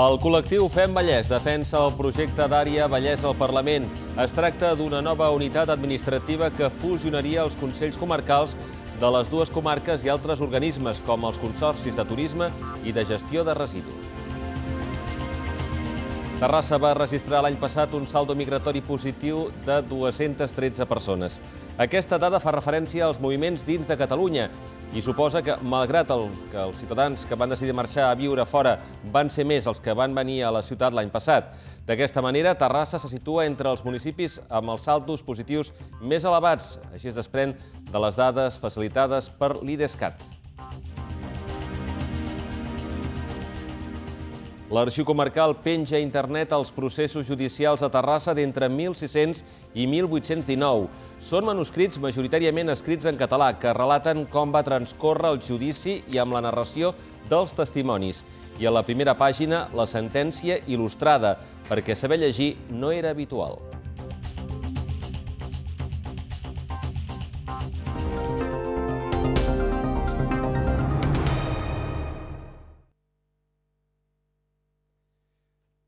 El col·lectiu Fem Vallès defensa el projecte d'àrea Vallès al Parlament. Es tracta d'una nova unitat administrativa que fusionaria els Consells Comarcals de les dues comarques i altres organismes, com els Consorcis de Turisme i de Gestió de Residus. Terrassa va registrar l'any passat un saldo migratori positiu de 213 persones. Aquesta dada fa referència als moviments dins de Catalunya i suposa que, malgrat el, que els ciutadans que van decidir marxar a viure fora van ser més els que van venir a la ciutat l'any passat. D'aquesta manera, Terrassa se situa entre els municipis amb els saldos positius més elevats. Així es desprèn de les dades facilitades per l'IDESCAT. L'Arxiu Comarcal penja a internet els processos judicials a Terrassa d'entre 1600 i 1819. Són manuscrits majoritàriament escrits en català que relaten com va transcorre el judici i amb la narració dels testimonis. I a la primera pàgina, la sentència il·lustrada, perquè saber llegir no era habitual.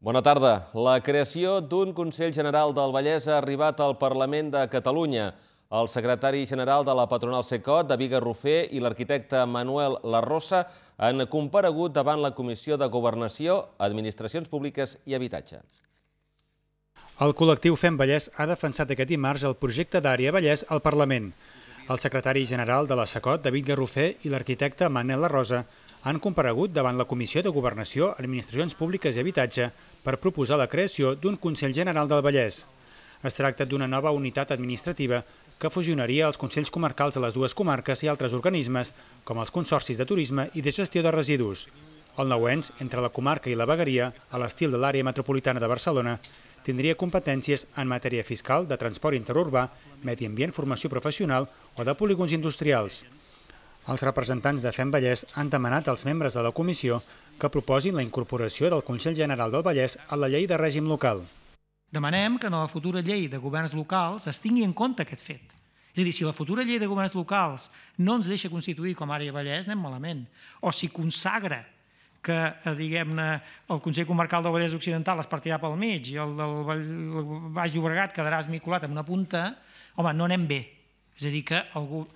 Bona tarda. La creació d'un Consell General del Vallès ha arribat al Parlament de Catalunya. El secretari general de la patronal SECOT, David Garrofer, i l'arquitecte Manuel Larrosa han comparegut davant la Comissió de Governació, Administracions Públiques i Habitatge. El col·lectiu Fem Vallès ha defensat aquest dimarts el projecte d'àrea Vallès al Parlament. El secretari general de la SECOT, David Garrofer, i l'arquitecte Manuel Larrosa han comparegut davant la Comissió de Governació, Administracions Públiques i Habitatge per proposar la creació d'un Consell General del Vallès. Es tracta d'una nova unitat administrativa que fusionaria els Consells Comarcals de les dues comarques i altres organismes, com els Consorcis de Turisme i de Gestió de Residus. El nou ens, entre la comarca i la vegueria, a l'estil de l'àrea metropolitana de Barcelona, tindria competències en matèria fiscal, de transport interurbà, medi ambient, formació professional o de polígons industrials. Els representants de Fem Vallès han demanat als membres de la comissió que proposin la incorporació del Consell General del Vallès a la llei de règim local. Demanem que en la futura llei de governs locals es tingui en compte aquest fet. És a dir, si la futura llei de governs locals no ens deixa constituir com a àrea Vallès, anem malament. O si consagra que eh, diguem-ne el Consell Comarcal del Vallès Occidental es partirà pel mig i el del Baix Llobregat quedarà esmiculat amb una punta, home, no anem bé. És a dir, que algú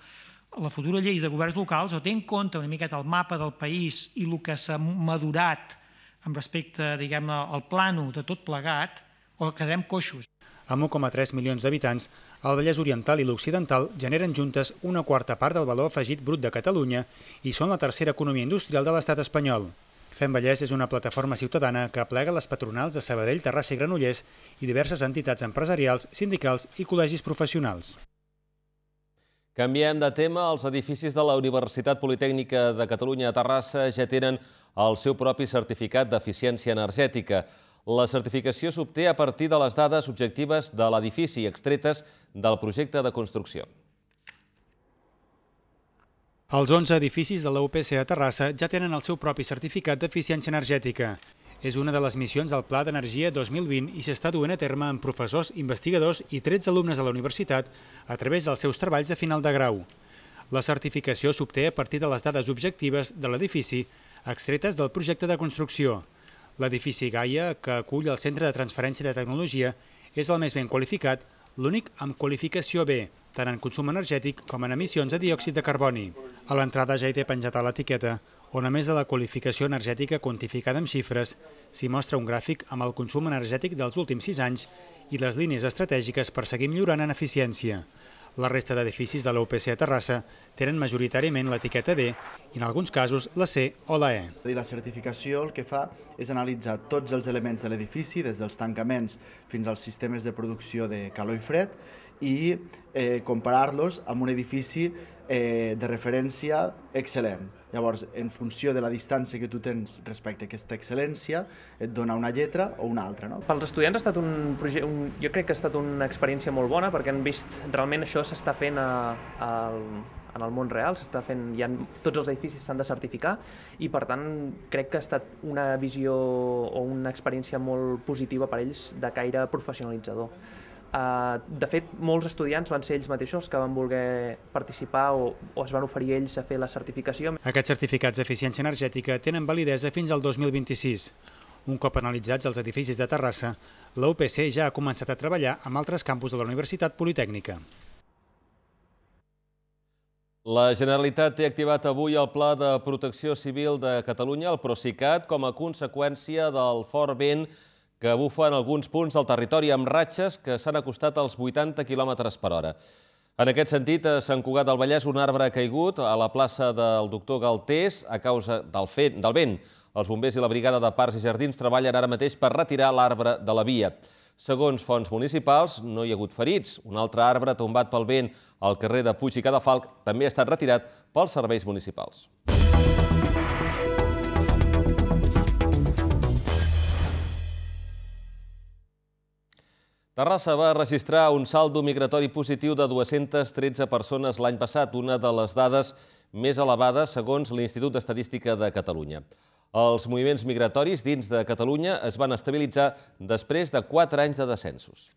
la futura llei de governs locals o té en compte una miqueta el mapa del país i el que s'ha madurat amb respecte, diguem-ne, al plano de tot plegat, o quedarem coixos. Amb 1,3 milions d'habitants, el Vallès Oriental i l'Occidental generen juntes una quarta part del valor afegit brut de Catalunya i són la tercera economia industrial de l'estat espanyol. Fem Vallès és una plataforma ciutadana que aplega les patronals de Sabadell, Terrassa i Granollers i diverses entitats empresarials, sindicals i col·legis professionals. Canviem de tema. Els edificis de la Universitat Politècnica de Catalunya a Terrassa ja tenen el seu propi certificat d'eficiència energètica. La certificació s'obté a partir de les dades objectives de l'edifici extretes del projecte de construcció. Els 11 edificis de la UPC a Terrassa ja tenen el seu propi certificat d'eficiència energètica. És una de les missions del Pla d'Energia 2020 i s'està duent a terme amb professors, investigadors i 13 alumnes de la universitat a través dels seus treballs de final de grau. La certificació s'obté a partir de les dades objectives de l'edifici extretes del projecte de construcció. L'edifici Gaia, que acull el Centre de Transferència de Tecnologia, és el més ben qualificat, l'únic amb qualificació B, tant en consum energètic com en emissions de diòxid de carboni. A l'entrada ja hi té penjat a l'etiqueta on a més de la qualificació energètica quantificada amb xifres, s'hi mostra un gràfic amb el consum energètic dels últims sis anys i les línies estratègiques per seguir millorant en eficiència. La resta d'edificis de l'UPC a Terrassa tenen majoritàriament l'etiqueta D i en alguns casos la C o la E. la certificació el que fa és analitzar tots els elements de l'edifici, des dels tancaments fins als sistemes de producció de calor i fred, i eh, comparar-los amb un edifici eh, de referència excel·lent. Llavors, en funció de la distància que tu tens respecte a aquesta excel·lència, et dona una lletra o una altra. No? Pels estudiants ha estat un, un jo crec que ha estat una experiència molt bona perquè han vist realment això s'està fent en el món real, s'està fent, ja tots els edificis s'han de certificar i per tant crec que ha estat una visió o una experiència molt positiva per ells de caire professionalitzador. Uh, de fet, molts estudiants van ser ells mateixos els que van voler participar o, o es van oferir ells a fer la certificació. Aquests certificats d'eficiència energètica tenen validesa fins al 2026. Un cop analitzats els edificis de Terrassa, la UPC ja ha començat a treballar amb altres campus de la Universitat Politècnica. La Generalitat té activat avui el Pla de Protecció Civil de Catalunya, el Procicat, com a conseqüència del fort vent que bufa en alguns punts del territori amb ratxes que s'han acostat als 80 km per hora. En aquest sentit, a Sant Cugat del Vallès, un arbre ha caigut a la plaça del doctor Galtés a causa del, del vent. Els bombers i la brigada de parcs i jardins treballen ara mateix per retirar l'arbre de la via. Segons fonts municipals, no hi ha hagut ferits. Un altre arbre tombat pel vent al carrer de Puig i Cadafalc també ha estat retirat pels serveis municipals. Terrassa va registrar un saldo migratori positiu de 213 persones l'any passat, una de les dades més elevades segons l'Institut d'Estadística de Catalunya. Els moviments migratoris dins de Catalunya es van estabilitzar després de quatre anys de descensos.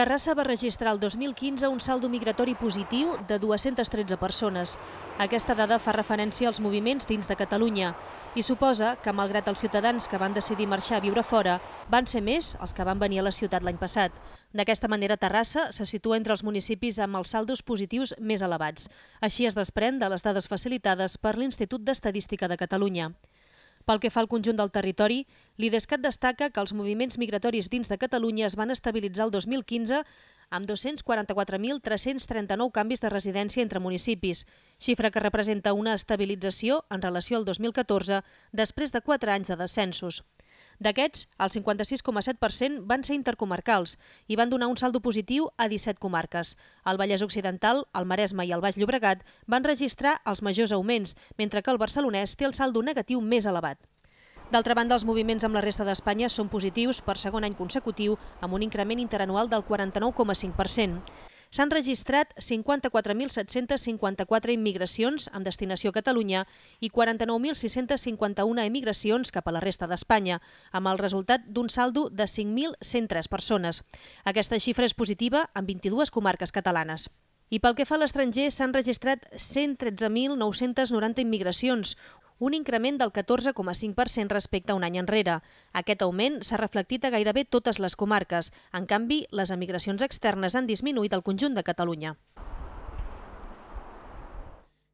Terrassa va registrar el 2015 un saldo migratori positiu de 213 persones. Aquesta dada fa referència als moviments dins de Catalunya i suposa que, malgrat els ciutadans que van decidir marxar a viure fora, van ser més els que van venir a la ciutat l'any passat. D'aquesta manera, Terrassa se situa entre els municipis amb els saldos positius més elevats. Així es desprèn de les dades facilitades per l'Institut d'Estadística de Catalunya. Pel que fa al conjunt del territori, l'IDESCAT destaca que els moviments migratoris dins de Catalunya es van estabilitzar el 2015 amb 244.339 canvis de residència entre municipis, xifra que representa una estabilització en relació al 2014 després de 4 anys de descensos. D'aquests, el 56,7% van ser intercomarcals i van donar un saldo positiu a 17 comarques. El Vallès Occidental, el Maresme i el Baix Llobregat van registrar els majors augments, mentre que el barcelonès té el saldo negatiu més elevat. D'altra banda, els moviments amb la resta d'Espanya són positius per segon any consecutiu, amb un increment interanual del 49,5% s'han registrat 54.754 immigracions amb destinació a Catalunya i 49.651 emigracions cap a la resta d'Espanya, amb el resultat d'un saldo de 5.103 persones. Aquesta xifra és positiva en 22 comarques catalanes. I pel que fa a l'estranger, s'han registrat 113.990 immigracions, un increment del 14,5% respecte a un any enrere. Aquest augment s'ha reflectit a gairebé totes les comarques. En canvi, les emigracions externes han disminuït al conjunt de Catalunya.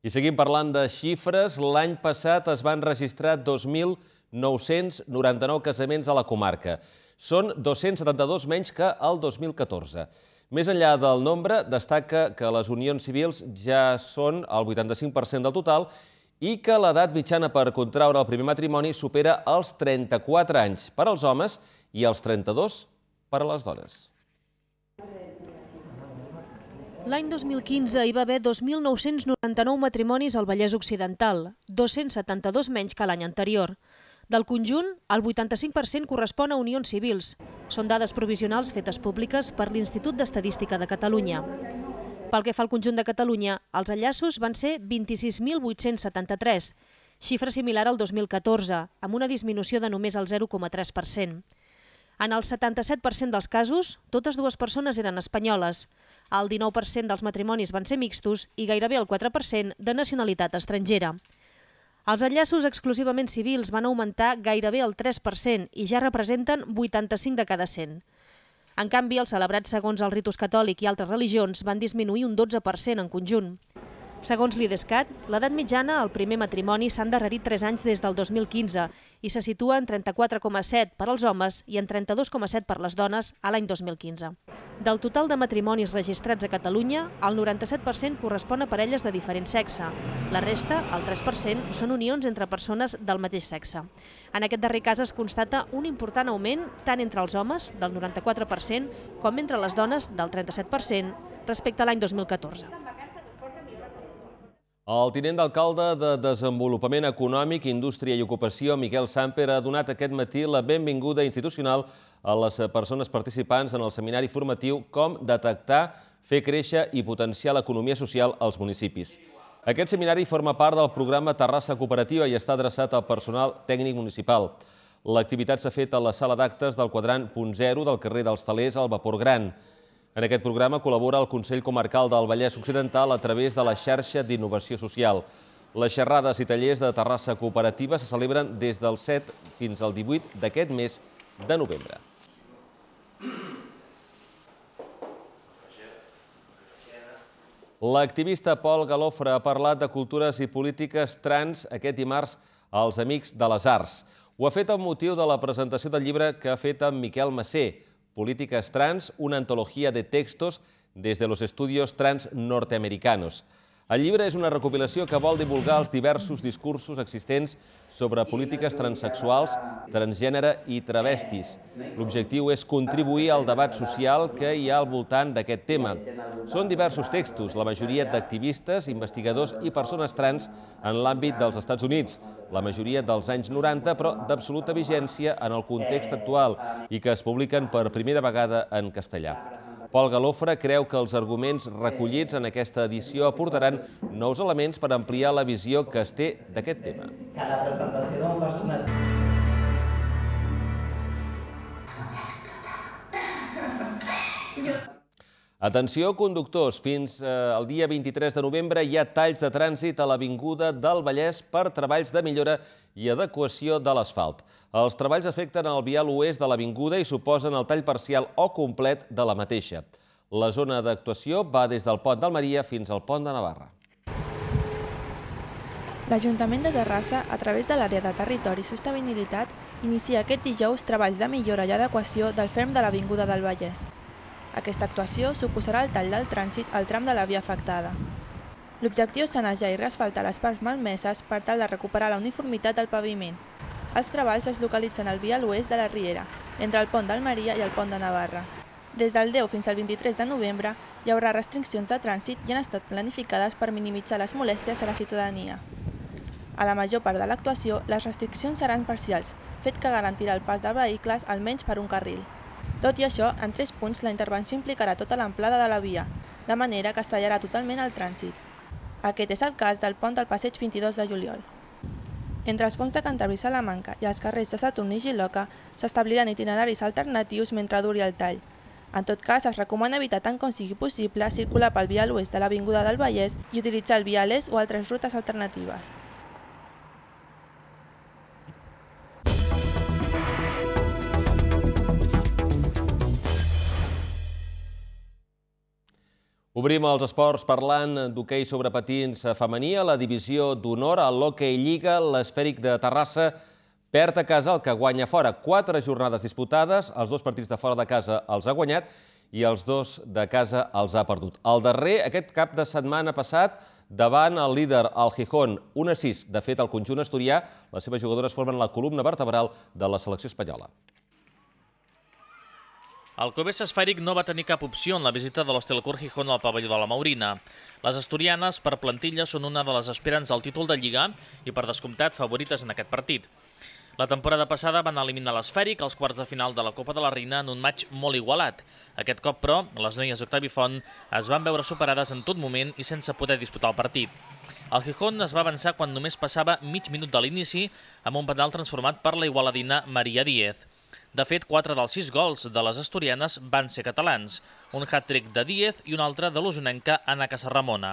I seguim parlant de xifres. L'any passat es van registrar 2.999 casaments a la comarca. Són 272 menys que el 2014. Més enllà del nombre, destaca que les unions civils ja són el 85% del total i que l'edat mitjana per contraure el primer matrimoni supera els 34 anys per als homes i els 32 per a les dones. L'any 2015 hi va haver 2.999 matrimonis al Vallès Occidental, 272 menys que l'any anterior. Del conjunt, el 85% correspon a unions civils. Són dades provisionals fetes públiques per l'Institut d'Estadística de Catalunya. Pel que fa al conjunt de Catalunya, els enllaços van ser 26.873, xifra similar al 2014, amb una disminució de només el 0,3%. En el 77% dels casos, totes dues persones eren espanyoles. El 19% dels matrimonis van ser mixtos i gairebé el 4% de nacionalitat estrangera. Els enllaços exclusivament civils van augmentar gairebé el 3% i ja representen 85 de cada 100. En canvi, els celebrats segons els ritus catòlic i altres religions van disminuir un 12% en conjunt. Segons l'IDESCAT, l'edat mitjana al primer matrimoni s'ha endarrerit 3 anys des del 2015 i se situa en 34,7 per als homes i en 32,7 per les dones a l'any 2015. Del total de matrimonis registrats a Catalunya, el 97% correspon a parelles de diferent sexe. La resta, el 3%, són unions entre persones del mateix sexe. En aquest darrer cas es constata un important augment tant entre els homes, del 94%, com entre les dones, del 37%, respecte a l'any 2014. El tinent d'alcalde de Desenvolupament Econòmic, Indústria i Ocupació, Miquel Samper, ha donat aquest matí la benvinguda institucional a les persones participants en el seminari formatiu Com detectar, fer créixer i potenciar l'economia social als municipis. Aquest seminari forma part del programa Terrassa Cooperativa i està adreçat al personal tècnic municipal. L'activitat s'ha fet a la sala d'actes del quadrant .0 del carrer dels Talers al Vapor Gran. En aquest programa col·labora el Consell Comarcal del Vallès Occidental a través de la xarxa d'innovació social. Les xerrades i tallers de Terrassa Cooperativa se celebren des del 7 fins al 18 d'aquest mes de novembre. L'activista Pol Galofre ha parlat de cultures i polítiques trans aquest dimarts als Amics de les Arts. Ho ha fet amb motiu de la presentació del llibre que ha fet amb Miquel Massé, Políticas Trans, una antología de textos desde los estudios trans norteamericanos. El llibre és una recopilació que vol divulgar els diversos discursos existents sobre polítiques transsexuals, transgènere i travestis. L'objectiu és contribuir al debat social que hi ha al voltant d'aquest tema. Són diversos textos, la majoria d'activistes, investigadors i persones trans en l'àmbit dels Estats Units, la majoria dels anys 90, però d'absoluta vigència en el context actual i que es publiquen per primera vegada en castellà. Pol Galofre creu que els arguments recollits en aquesta edició aportaran nous elements per ampliar la visió que es té d'aquest tema. Cada presentació d'un personatge... Jo Atenció, conductors, fins al eh, dia 23 de novembre hi ha talls de trànsit a l'Avinguda del Vallès per treballs de millora i adequació de l'asfalt. Els treballs afecten el vial oest de l'Avinguda i suposen el tall parcial o complet de la mateixa. La zona d'actuació va des del pont d'Almeria fins al pont de Navarra. L'Ajuntament de Terrassa, a través de l'àrea de Territori i Sostenibilitat, inicia aquest dijous treballs de millora i adequació del ferm de l'Avinguda del Vallès. Aquesta actuació suposarà el tall del trànsit al tram de la via afectada. L'objectiu és sanejar i reasfaltar les parts malmeses per tal de recuperar la uniformitat del paviment. Els treballs es localitzen al vial oest de la Riera, entre el pont d'Almeria i el pont de Navarra. Des del 10 fins al 23 de novembre hi haurà restriccions de trànsit i han estat planificades per minimitzar les molèsties a la ciutadania. A la major part de l'actuació, les restriccions seran parcials, fet que garantirà el pas de vehicles almenys per un carril. Tot i això, en tres punts la intervenció implicarà tota l'amplada de la via, de manera que es tallarà totalment el trànsit. Aquest és el cas del pont del passeig 22 de juliol. Entre els ponts de Cantabria i Salamanca i els carrers de Saturn i Giloca s'establiran itineraris alternatius mentre duri el tall. En tot cas, es recomana evitar tant com sigui possible circular pel vial oest de l'Avinguda del Vallès i utilitzar el vial est o altres rutes alternatives. Obrim els esports parlant d'hoquei sobre patins femení a la divisió d'honor a l'Hockey Lliga. L'esfèric de Terrassa perd a casa el que guanya fora. Quatre jornades disputades, els dos partits de fora de casa els ha guanyat i els dos de casa els ha perdut. El darrer, aquest cap de setmana passat, davant el líder, el Gijón, 1 a 6. De fet, el conjunt asturià, les seves jugadores formen la columna vertebral de la selecció espanyola. El Covesa Esfèric no va tenir cap opció en la visita de l'Hostel Corjijón al pavelló de la Maurina. Les asturianes, per plantilla, són una de les esperants al títol de Lliga i, per descomptat, favorites en aquest partit. La temporada passada van eliminar l'esfèric als quarts de final de la Copa de la Reina en un maig molt igualat. Aquest cop, però, les noies d'Octavi Font es van veure superades en tot moment i sense poder disputar el partit. El Gijón es va avançar quan només passava mig minut de l'inici amb un penal transformat per la igualadina Maria Díez. De fet, quatre dels sis gols de les asturianes van ser catalans, un hat-trick de Díez i un altre de l'usonenca Anna Casarramona.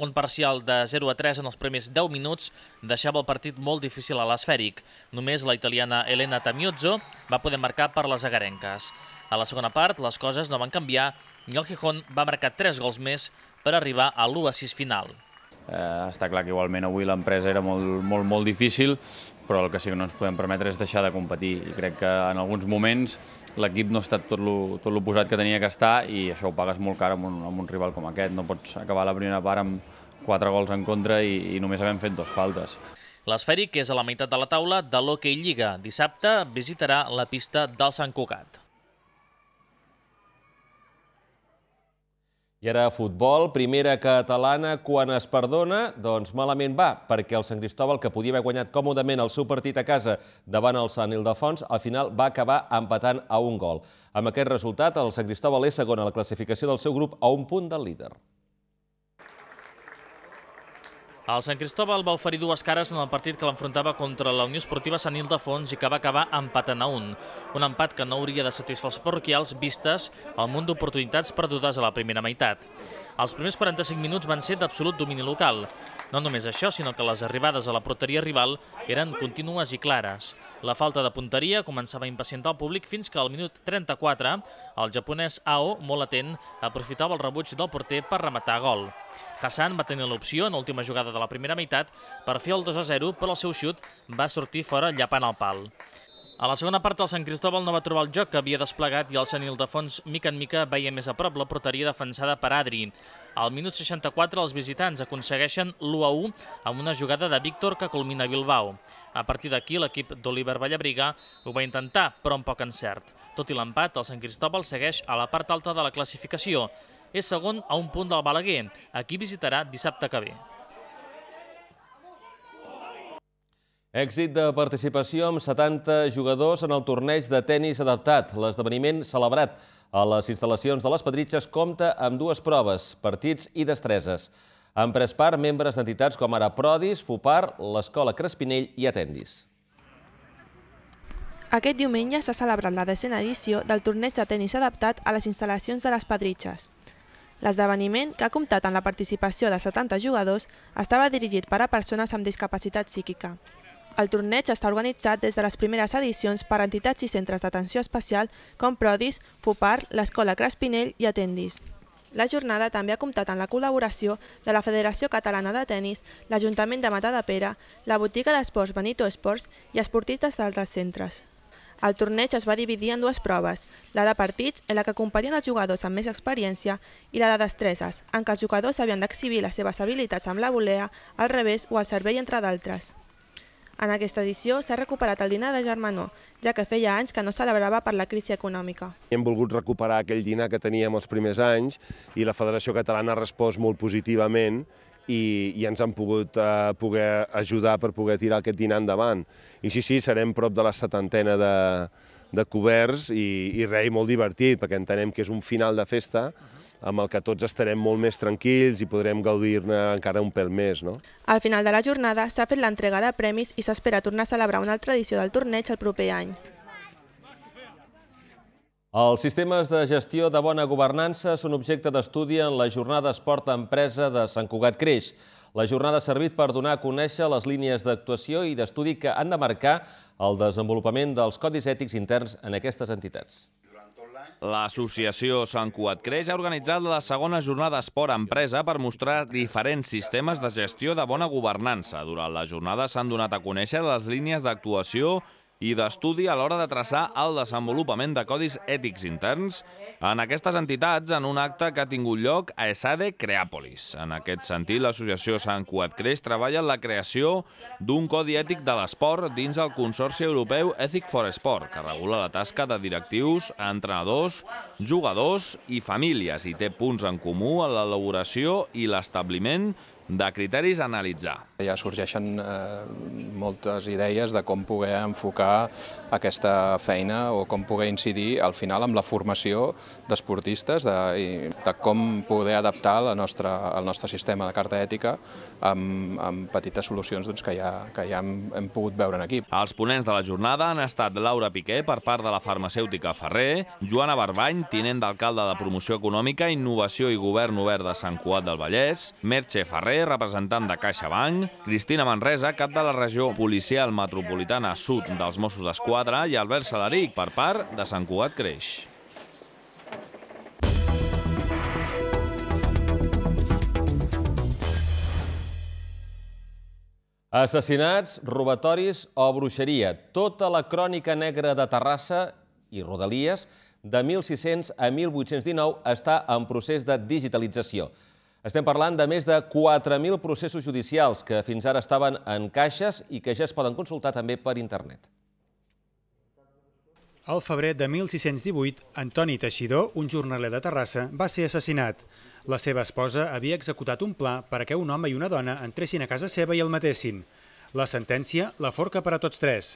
Un parcial de 0 a 3 en els primers 10 minuts deixava el partit molt difícil a l'esfèric. Només la italiana Elena Tamiozzo va poder marcar per les agarenques. A la segona part, les coses no van canviar i el Gijón va marcar 3 gols més per arribar a l'1 a 6 final. Eh, està clar que igualment avui l'empresa era molt, molt, molt difícil però el que sí que no ens podem permetre és deixar de competir i crec que en alguns moments l'equip no ha estat tot lo, tot lo posat que tenia que estar i això ho pagues molt car amb un, amb un rival com aquest. No pots acabar la primera part amb quatre gols en contra i, i només havent fet dos faltes. L'esfèric és a la meitat de la taula de l'Hockey Lliga. Dissabte visitarà la pista del Sant Cugat. I ara futbol, primera catalana, quan es perdona, doncs malament va, perquè el Sant Cristòbal, que podia haver guanyat còmodament el seu partit a casa davant el Sant Ildefons, al final va acabar empatant a un gol. Amb aquest resultat, el Sant Cristòbal és segon a la classificació del seu grup a un punt del líder. El Sant Cristóbal va oferir dues cares en el partit que l'enfrontava contra la Unió Esportiva Sant Ildefons i que va acabar empatant a un. Un empat que no hauria de satisfar els parroquials vistes al munt d'oportunitats perdudes a la primera meitat. Els primers 45 minuts van ser d'absolut domini local. No només això, sinó que les arribades a la porteria rival eren contínues i clares. La falta de punteria començava a impacientar el públic fins que al minut 34 el japonès Ao, molt atent, aprofitava el rebuig del porter per rematar gol. Hassan va tenir l'opció en l'última jugada de la primera meitat per fer el 2-0, però el seu xut va sortir fora llapant el pal. A la segona part, el Sant Cristòbal no va trobar el joc que havia desplegat i el Sant Ildefons, mica en mica, veia més a prop la porteria defensada per Adri. Al minut 64, els visitants aconsegueixen l'1-1 amb una jugada de Víctor que culmina a Bilbao. A partir d'aquí, l'equip d'Oliver Vallabriga ho va intentar, però amb poc encert. Tot i l'empat, el Sant Cristòbal segueix a la part alta de la classificació. És segon a un punt del Balaguer. Aquí visitarà dissabte que ve. Èxit de participació amb 70 jugadors en el torneig de tennis adaptat. L'esdeveniment celebrat a les instal·lacions de les Pedritxes compta amb dues proves, partits i destreses. Han pres part membres d'entitats com ara Prodis, Fupar, l'Escola Crespinell i Atendis. Aquest diumenge s'ha celebrat la decena edició del torneig de tennis adaptat a les instal·lacions de les Pedritxes. L'esdeveniment, que ha comptat amb la participació de 70 jugadors, estava dirigit per a persones amb discapacitat psíquica. El torneig està organitzat des de les primeres edicions per entitats i centres d'atenció especial com Prodis, FUPAR, l'Escola Craspinell i Atendis. La jornada també ha comptat amb la col·laboració de la Federació Catalana de Tenis, l'Ajuntament de Matà de Pere, la botiga d'esports Benito Esports i esportistes d'altres centres. El torneig es va dividir en dues proves, la de partits, en la que competien els jugadors amb més experiència, i la de destreses, en què els jugadors havien d'exhibir les seves habilitats amb la volea, al revés o al servei, entre d'altres. En aquesta edició s'ha recuperat el dinar de Germanó, ja que feia anys que no celebrava per la crisi econòmica. Hem volgut recuperar aquell dinar que teníem els primers anys i la Federació Catalana ha respost molt positivament i, i ens han pogut eh, poder ajudar per poder tirar aquest dinar endavant. I sí, sí, serem prop de la setantena de, de coberts i, i rei molt divertit, perquè entenem que és un final de festa, amb el que tots estarem molt més tranquils i podrem gaudir-ne encara un pèl més. No? Al final de la jornada s'ha fet l'entrega de premis i s'espera tornar a celebrar una altra edició del torneig el proper any. Els sistemes de gestió de bona governança són objecte d'estudi en la jornada Esport Empresa de Sant Cugat Creix. La jornada ha servit per donar a conèixer les línies d'actuació i d'estudi que han de marcar el desenvolupament dels codis ètics interns en aquestes entitats. L'associació Sant Cuat Creix ha organitzat la segona jornada Esport Empresa per mostrar diferents sistemes de gestió de bona governança. Durant la jornada s'han donat a conèixer les línies d'actuació i d'estudi a l'hora de traçar el desenvolupament de codis ètics interns en aquestes entitats en un acte que ha tingut lloc a ESADE Creàpolis. En aquest sentit, l'associació Sant Cuat Creix treballa en la creació d'un codi ètic de l'esport dins el Consorci Europeu Ethic for Sport, que regula la tasca de directius, entrenadors, jugadors i famílies i té punts en comú en l'elaboració i l'establiment de criteris a analitzar. Ja sorgeixen eh, moltes idees de com poder enfocar aquesta feina o com poder incidir al final amb la formació d'esportistes, de, de com poder adaptar la nostra, el nostre sistema de carta ètica amb, amb petites solucions doncs, que ja, que ja hem, pogut veure en aquí. Els ponents de la jornada han estat Laura Piqué per part de la farmacèutica Ferrer, Joana Barbany, tinent d'alcalde de Promoció Econòmica, Innovació i Govern Obert de Sant Cuat del Vallès, Merche Ferrer, representant de CaixaBank, Cristina Manresa, cap de la regió policial metropolitana sud dels Mossos d'Esquadra i Albert Salaric, per part de Sant Cugat Creix. Assassinats, robatoris o bruixeria. Tota la crònica negra de Terrassa i Rodalies de 1600 a 1819 està en procés de digitalització. Estem parlant de més de 4.000 processos judicials que fins ara estaven en caixes i que ja es poden consultar també per internet. Al febrer de 1618, Antoni Teixidor, un jornaler de Terrassa, va ser assassinat. La seva esposa havia executat un pla perquè un home i una dona entressin a casa seva i el matessin. La sentència la forca per a tots tres.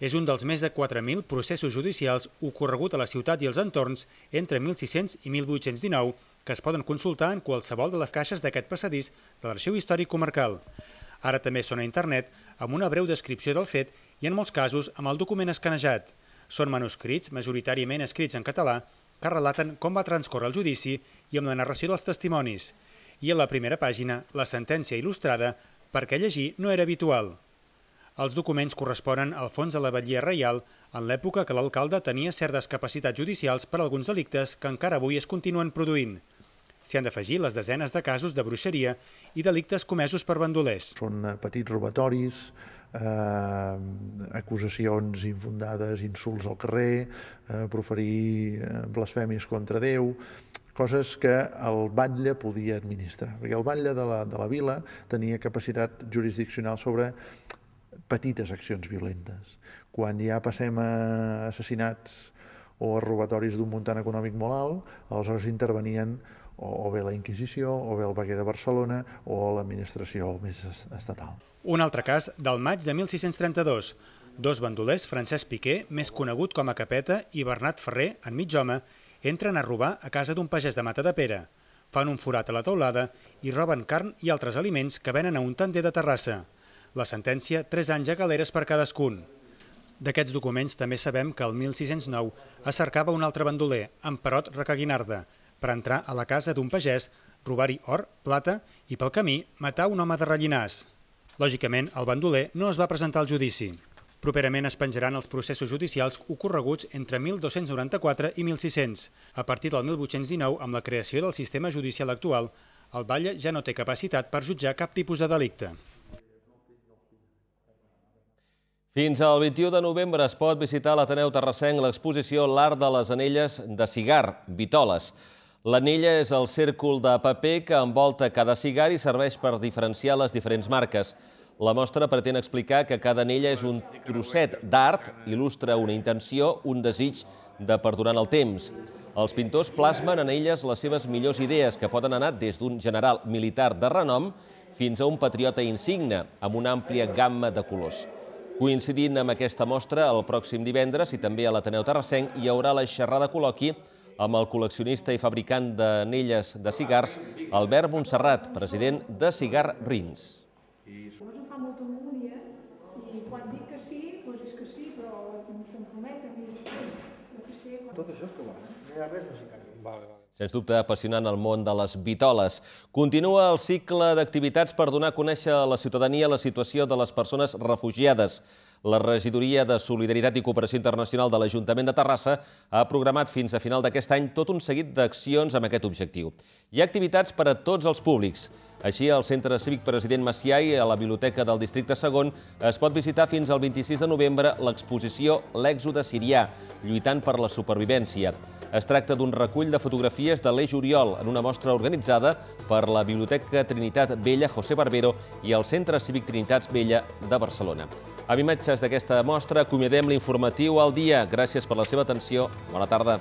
És un dels més de 4.000 processos judicials ocorregut a la ciutat i els entorns entre 1600 i 1819 que es poden consultar en qualsevol de les caixes d'aquest passadís de l'Arxiu Històric Comarcal. Ara també són a internet amb una breu descripció del fet i en molts casos amb el document escanejat. Són manuscrits, majoritàriament escrits en català, que relaten com va transcorrer el judici i amb la narració dels testimonis. I a la primera pàgina, la sentència il·lustrada, perquè llegir no era habitual. Els documents corresponen al fons de la Batllia Reial en l'època que l'alcalde tenia certes capacitats judicials per alguns delictes que encara avui es continuen produint. S'hi han d'afegir les desenes de casos de bruixeria i delictes comesos per bandolers. Són eh, petits robatoris, eh, acusacions infundades, insults al carrer, eh, proferir eh, blasfèmies contra Déu, coses que el batlle podia administrar, perquè el batlle de la, de la vila tenia capacitat jurisdiccional sobre petites accions violentes. Quan ja passem a assassinats o a robatoris d'un muntant econòmic molt alt, aleshores intervenien o, o bé la Inquisició, o bé el Baguer de Barcelona, o l'administració més estatal. Un altre cas del maig de 1632. Dos bandolers, Francesc Piqué, més conegut com a Capeta, i Bernat Ferrer, en mig home, entren a robar a casa d'un pagès de Mata de Pere. Fan un forat a la teulada i roben carn i altres aliments que venen a un tender de Terrassa. La sentència, 3 anys a galeres per cadascun. D'aquests documents també sabem que el 1609 acercava un altre bandoler, en Perot Recaguinarda, per entrar a la casa d'un pagès, robar-hi or, plata i, pel camí, matar un home de rellinars. Lògicament, el bandoler no es va presentar al judici. Properament es penjaran els processos judicials ocorreguts entre 1294 i 1600. A partir del 1819, amb la creació del sistema judicial actual, el Batlle ja no té capacitat per jutjar cap tipus de delicte. Fins al 21 de novembre es pot visitar a l'Ateneu Terrassenc l'exposició L'art de les anelles de cigar, Vitoles. L'anella és el círcul de paper que envolta cada cigar i serveix per diferenciar les diferents marques. La mostra pretén explicar que cada anella és un trosset d'art, il·lustra una intenció, un desig de perdurar en el temps. Els pintors plasmen en elles les seves millors idees, que poden anar des d'un general militar de renom fins a un patriota insigne, amb una àmplia gamma de colors. Coincidint amb aquesta mostra, el pròxim divendres, i també a l'Ateneu Terrassenc, hi haurà la xerrada col·loqui amb el col·leccionista i fabricant d'anelles de cigars, Albert Montserrat, president de Cigar Rins. Això ho fa molta angúnia eh? i quan dic que sí, doncs és que sí, però se'm promet a mi després. Tot això és cubana, eh? no hi ha res més mexicà. Vale, vale. Sens dubte apassionant el món de les vitoles. Continua el cicle d'activitats per donar a conèixer a la ciutadania la situació de les persones refugiades. La regidoria de Solidaritat i Cooperació Internacional de l'Ajuntament de Terrassa ha programat fins a final d'aquest any tot un seguit d'accions amb aquest objectiu. Hi ha activitats per a tots els públics. Així, al Centre Cívic President Macià i a la Biblioteca del Districte Segon es pot visitar fins al 26 de novembre l'exposició L'èxode sirià, lluitant per la supervivència. Es tracta d'un recull de fotografies de l'Eix Oriol en una mostra organitzada per la Biblioteca Trinitat Vella José Barbero i el Centre Cívic Trinitat Vella de Barcelona. Amb imatges d'aquesta mostra acomiadem l'informatiu al dia. Gràcies per la seva atenció. Bona tarda.